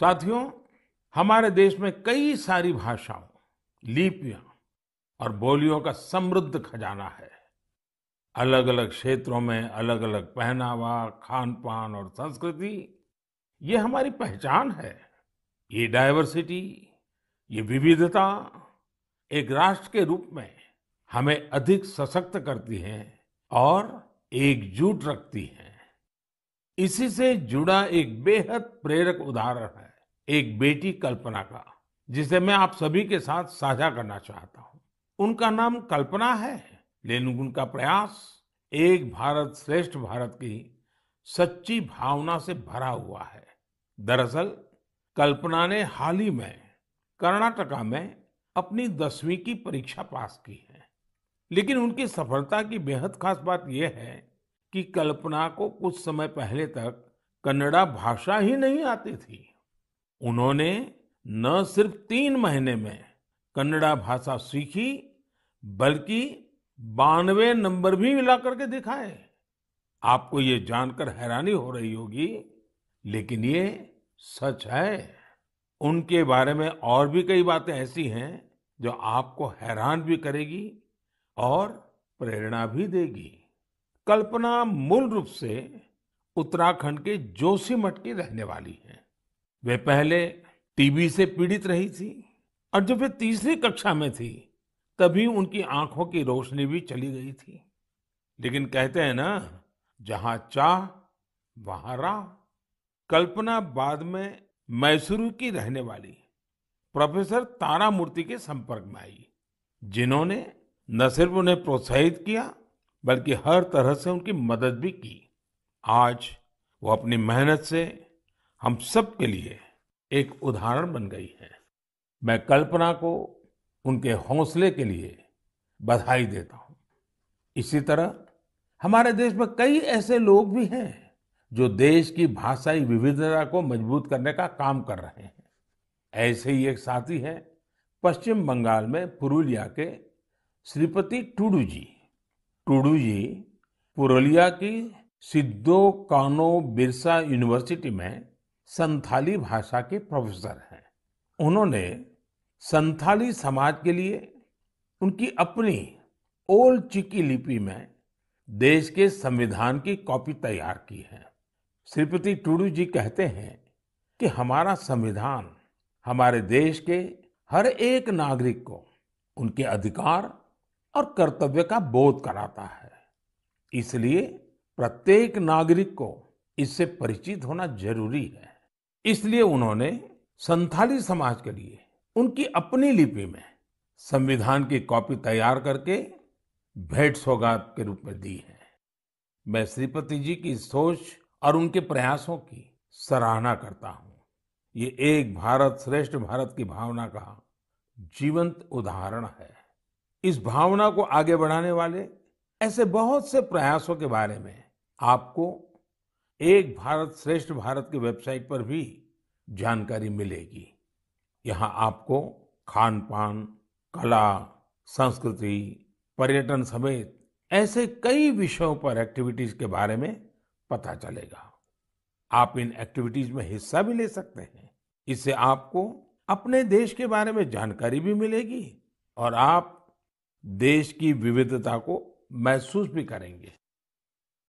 साथियों हमारे देश में कई सारी भाषाओं लिपियां और बोलियों का समृद्ध खजाना है अलग अलग क्षेत्रों में अलग अलग पहनावा खान पान और संस्कृति ये हमारी पहचान है ये डायवर्सिटी ये विविधता एक राष्ट्र के रूप में हमें अधिक सशक्त करती है और एकजुट रखती है इसी से जुड़ा एक बेहद प्रेरक उदाहरण है एक बेटी कल्पना का जिसे मैं आप सभी के साथ साझा करना चाहता हूं उनका नाम कल्पना है लेकिन उनका प्रयास एक भारत श्रेष्ठ भारत की सच्ची भावना से भरा हुआ है दरअसल कल्पना ने हाल ही में कर्नाटका में अपनी दसवीं की परीक्षा पास की है लेकिन उनकी सफलता की बेहद खास बात यह है कि कल्पना को कुछ समय पहले तक कन्नड़ा भाषा ही नहीं आती थी उन्होंने न सिर्फ तीन महीने में कन्नड़ा भाषा सीखी बल्कि बानवे नंबर भी मिला करके दिखाए आपको ये जानकर हैरानी हो रही होगी लेकिन ये सच है उनके बारे में और भी कई बातें ऐसी हैं जो आपको हैरान भी करेगी और प्रेरणा भी देगी कल्पना मूल रूप से उत्तराखंड के जोशीमठ की रहने वाली है वे पहले टीबी से पीड़ित रही थी और जब वे तीसरी कक्षा में थी तभी उनकी आंखों की रोशनी भी चली गई थी लेकिन कहते हैं ना जहां चाह वहां राह कल्पना बाद में मैसूर की रहने वाली प्रोफेसर तारामूर्ति के संपर्क में आई जिन्होंने न सिर्फ उन्हें प्रोत्साहित किया बल्कि हर तरह से उनकी मदद भी की आज वो अपनी मेहनत से हम सब के लिए एक उदाहरण बन गई है मैं कल्पना को उनके हौसले के लिए बधाई देता हूं इसी तरह हमारे देश में कई ऐसे लोग भी हैं जो देश की भाषाई विविधता को मजबूत करने का काम कर रहे हैं ऐसे ही एक साथी है पश्चिम बंगाल में पुरुलिया के श्रीपति टूडू जी टूडू जी पुरुलिया की सिद्धो कानो बिरसा यूनिवर्सिटी में संथाली भाषा के प्रोफेसर हैं उन्होंने संथाली समाज के लिए उनकी अपनी ओल चिकी लिपि में देश के संविधान की कॉपी तैयार की है श्रीपति टूडू जी कहते हैं कि हमारा संविधान हमारे देश के हर एक नागरिक को उनके अधिकार और कर्तव्य का बोध कराता है इसलिए प्रत्येक नागरिक को इससे परिचित होना जरूरी है इसलिए उन्होंने संथाली समाज के लिए उनकी अपनी लिपि में संविधान की कॉपी तैयार करके भेंट सौगात के रूप में दी है मैं श्रीपति जी की सोच और उनके प्रयासों की सराहना करता हूं ये एक भारत श्रेष्ठ भारत की भावना का जीवंत उदाहरण है इस भावना को आगे बढ़ाने वाले ऐसे बहुत से प्रयासों के बारे में आपको एक भारत श्रेष्ठ भारत की वेबसाइट पर भी जानकारी मिलेगी यहाँ आपको खान पान कला संस्कृति पर्यटन समेत ऐसे कई विषयों पर एक्टिविटीज के बारे में पता चलेगा आप इन एक्टिविटीज में हिस्सा भी ले सकते हैं इससे आपको अपने देश के बारे में जानकारी भी मिलेगी और आप देश की विविधता को महसूस भी करेंगे